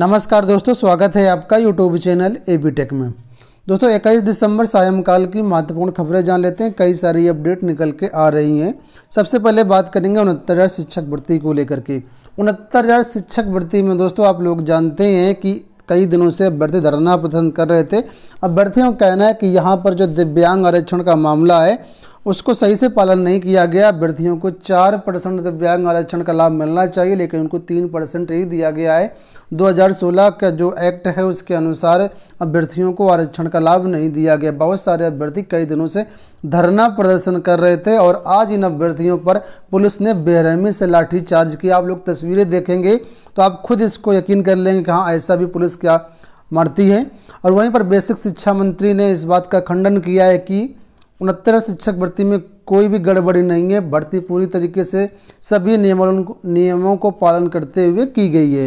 नमस्कार दोस्तों स्वागत है आपका यूट्यूब चैनल ए टेक में दोस्तों 21 दिसंबर सायंकाल की महत्वपूर्ण खबरें जान लेते हैं कई सारी अपडेट निकल के आ रही हैं सबसे पहले बात करेंगे उनहत्तर हज़ार शिक्षक भर्ती को लेकर के उनहत्तर हज़ार शिक्षक भर्ती में दोस्तों आप लोग जानते हैं कि कई दिनों से अभ्यर्थी धरना प्रदर्शन कर रहे थे अभ्यर्थियों का कहना है कि यहाँ पर जो दिव्यांग आरक्षण का मामला है उसको सही से पालन नहीं किया गया अभ्यर्थियों को चार परसेंट दिव्यांग आरक्षण का लाभ मिलना चाहिए लेकिन उनको तीन परसेंट ही दिया गया है 2016 का जो एक्ट है उसके अनुसार अभ्यर्थियों को आरक्षण का लाभ नहीं दिया गया बहुत सारे अभ्यर्थी कई दिनों से धरना प्रदर्शन कर रहे थे और आज इन अभ्यर्थियों पर पुलिस ने बेरहमी से लाठीचार्ज किया आप लोग तस्वीरें देखेंगे तो आप खुद इसको यकीन कर लेंगे कि हाँ ऐसा भी पुलिस क्या मरती है और वहीं पर बेसिक शिक्षा मंत्री ने इस बात का खंडन किया है कि उनहत्तर शिक्षक भर्ती में कोई भी गड़बड़ी नहीं है भर्ती पूरी तरीके से सभी नियमों नियमों को पालन करते हुए की गई है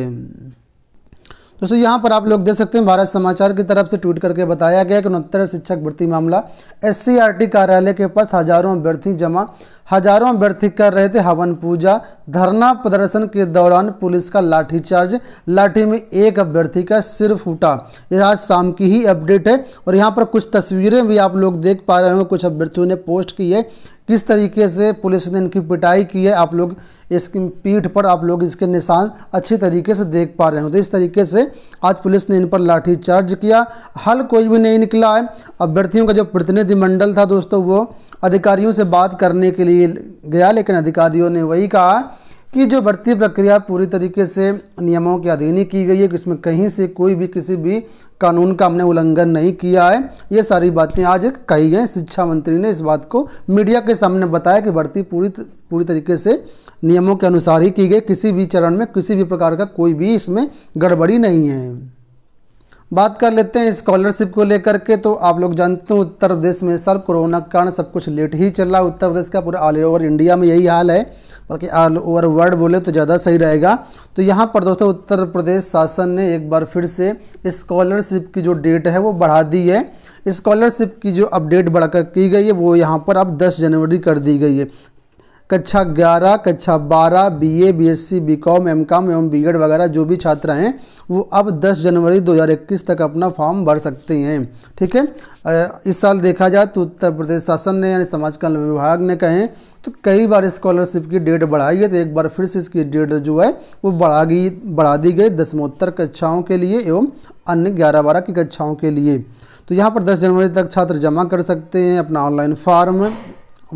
दोस्तों यहाँ पर आप लोग देख सकते हैं भारत समाचार की तरफ से ट्वीट करके बताया गया कि उनहत्तर शिक्षक भर्ती मामला एस कार्यालय के पास हजारों अभ्यर्थी जमा हजारों अभ्यर्थी कर रहे थे हवन पूजा धरना प्रदर्शन के दौरान पुलिस का लाठीचार्ज लाठी में एक अभ्यर्थी का सिर फूटा यह आज शाम की ही अपडेट है और यहाँ पर कुछ तस्वीरें भी आप लोग देख पा रहे हो कुछ अभ्यर्थियों ने पोस्ट की है किस तरीके से पुलिस ने इनकी पिटाई की है आप लोग इसकी पीठ पर आप लोग इसके निशान अच्छे तरीके से देख पा रहे हो तो इस तरीके से आज पुलिस ने इन पर लाठीचार्ज किया हल कोई भी नहीं निकला है अभ्यर्थियों का जो प्रतिनिधिमंडल था दोस्तों वो अधिकारियों से बात करने के लिए लिए गया लेकिन अधिकारियों ने वही कहा कि जो भर्ती प्रक्रिया पूरी तरीके से नियमों के अधीन ही की गई है कि इसमें कहीं से कोई भी किसी भी कानून का हमने उल्लंघन नहीं किया है ये सारी बातें आज कही गई शिक्षा मंत्री ने इस बात को मीडिया के सामने बताया कि भर्ती पूरी पूरी तरीके से नियमों के अनुसार ही की गई किसी भी चरण में किसी भी प्रकार का कोई भी इसमें गड़बड़ी नहीं है बात कर लेते हैं स्कॉलरशिप को लेकर के तो आप लोग जानते हैं उत्तर प्रदेश में सर कोरोना के कारण सब कुछ लेट ही चल रहा है उत्तर प्रदेश का पूरा ऑल ओवर इंडिया में यही हाल है बल्कि ऑल ओवर वर्ल्ड बोले तो ज़्यादा सही रहेगा तो यहाँ पर दोस्तों उत्तर प्रदेश शासन ने एक बार फिर से स्कॉलरशिप की जो डेट है वो बढ़ा दी है स्कॉलरशिप की जो अपडेट बढ़ाकर की गई है वो यहाँ पर अब 10 जनवरी कर दी गई है कक्षा ग्यारह कक्षा बारह B A B S C B com M com एवं बी एड वगैरह जो भी छात्र हैं वो अब 10 जनवरी 2021 तक अपना फॉर्म भर सकते हैं ठीक है इस साल देखा जाए तो उत्तर प्रदेश शासन ने यानी समाज कल्याण विभाग ने कहें तो कई बार स्कॉलरशिप की डेट बढ़ाई है तो एक बार फिर से इसकी डेट जो है वो बढ़ा गई बढ़ा दी गई दसमोत्तर कक्षाओं के लिए एवं अन्य ग्यारह बारह की कक्षाओं के लिए तो यहाँ पर 10 जनवरी तक छात्र जमा कर सकते हैं अपना ऑनलाइन फॉर्म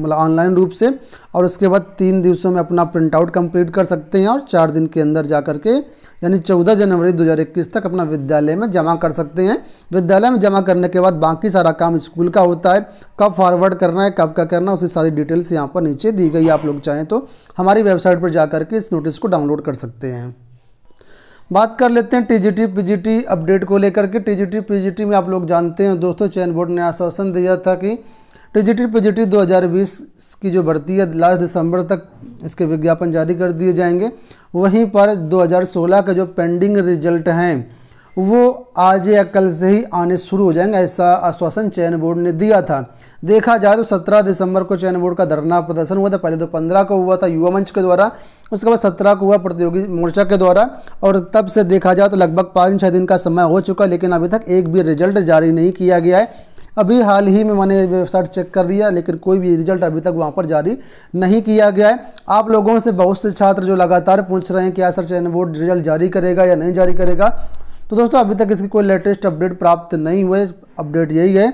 मतलब ऑनलाइन रूप से और उसके बाद तीन दिवसों में अपना प्रिंटआउट कंप्लीट कर सकते हैं और चार दिन के अंदर जा कर के यानी 14 जनवरी 2021 तक अपना विद्यालय में जमा कर सकते हैं विद्यालय में जमा करने के बाद बाकी सारा काम स्कूल का होता है कब फॉरवर्ड करना है कब का करना है उसकी सारी डिटेल्स यहाँ पर नीचे दी गई आप लोग चाहें तो हमारी वेबसाइट पर जा करके इस नोटिस को डाउनलोड कर सकते हैं बात कर लेते हैं जी टी अपडेट को लेकर के जी टी में आप लोग जानते हैं दोस्तों चयन बोर्ड ने आश्वासन दिया था कि डिजिटल पॉजिटिव 2020 की जो बढ़ती है लास्ट दिसंबर तक इसके विज्ञापन जारी कर दिए जाएंगे वहीं पर 2016 का जो पेंडिंग रिजल्ट हैं वो आज या कल से ही आने शुरू हो जाएंगे ऐसा आश्वासन चयन बोर्ड ने दिया था देखा जाए तो 17 दिसंबर को चयन बोर्ड का धरना प्रदर्शन हुआ था पहले तो 15 को हुआ था युवा मंच के द्वारा उसके बाद 17 को हुआ प्रतियोगी मोर्चा के द्वारा और तब से देखा जाए तो लगभग पाँच छः दिन का समय हो चुका लेकिन अभी तक एक भी रिजल्ट जारी नहीं किया गया है अभी हाल ही में मैंने वेबसाइट चेक कर लिया लेकिन कोई भी रिजल्ट अभी तक वहाँ पर जारी नहीं किया गया है आप लोगों से बहुत से छात्र जो लगातार पूछ रहे हैं कि सर चयन बोर्ड रिजल्ट जारी करेगा या नहीं जारी करेगा तो दोस्तों अभी तक इसकी कोई लेटेस्ट अपडेट प्राप्त नहीं हुए अपडेट यही है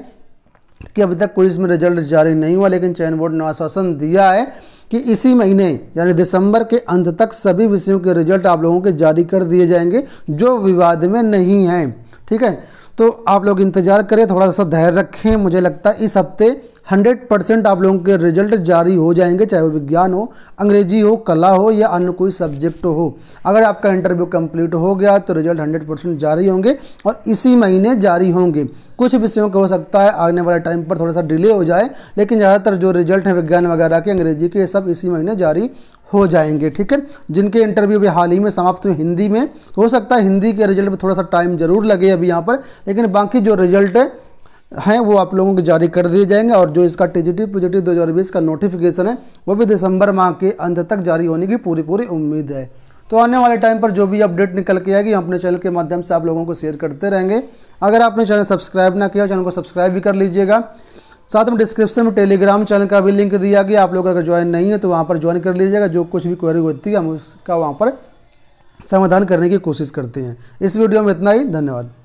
कि अभी तक कोई इसमें रिजल्ट जारी नहीं हुआ लेकिन चयन बोर्ड ने आश्वासन दिया है कि इसी महीने यानी दिसंबर के अंत तक सभी विषयों के रिजल्ट आप लोगों के जारी कर दिए जाएंगे जो विवाद में नहीं हैं ठीक है तो आप लोग इंतज़ार करें थोड़ा सा धैर्य रखें मुझे लगता है इस हफ्ते हंड्रेड परसेंट आप लोगों के रिजल्ट जारी हो जाएंगे चाहे वो विज्ञान हो अंग्रेजी हो कला हो या अन्य कोई सब्जेक्ट हो अगर आपका इंटरव्यू कंप्लीट हो गया तो रिजल्ट हंड्रेड परसेंट जारी होंगे और इसी महीने जारी होंगे कुछ विषयों का हो सकता है आने वाले टाइम पर थोड़ा सा डिले हो जाए लेकिन ज़्यादातर जो रिजल्ट हैं विज्ञान वगैरह के अंग्रेजी के सब इसी महीने जारी हो जाएंगे ठीक है जिनके इंटरव्यू भी हाल ही में समाप्त हुए हिंदी में हो सकता है हिंदी के रिजल्ट में थोड़ा सा टाइम ज़रूर लगे अभी यहाँ पर लेकिन बाकी जो रिजल्ट है हैं वो आप लोगों को जारी कर दिए जाएंगे और जो इसका टीजीटी पीजीटी 2020 का नोटिफिकेशन है वो भी दिसंबर माह के अंत तक जारी होने की पूरी पूरी उम्मीद है तो आने वाले टाइम पर जो भी अपडेट निकल के आएगी हम अपने चैनल के माध्यम से आप लोगों को शेयर करते रहेंगे अगर आपने चैनल सब्सक्राइब ना किया चैनल को सब्सक्राइब भी कर लीजिएगा साथ में डिस्क्रिप्शन में टेलीग्राम चैनल का भी लिंक दिया गया आप लोग अगर ज्वाइन नहीं है तो वहाँ पर ज्वाइन कर लीजिएगा जो कुछ भी क्वेरी होती है हम उसका वहाँ पर समाधान करने की कोशिश करते हैं इस वीडियो में इतना ही धन्यवाद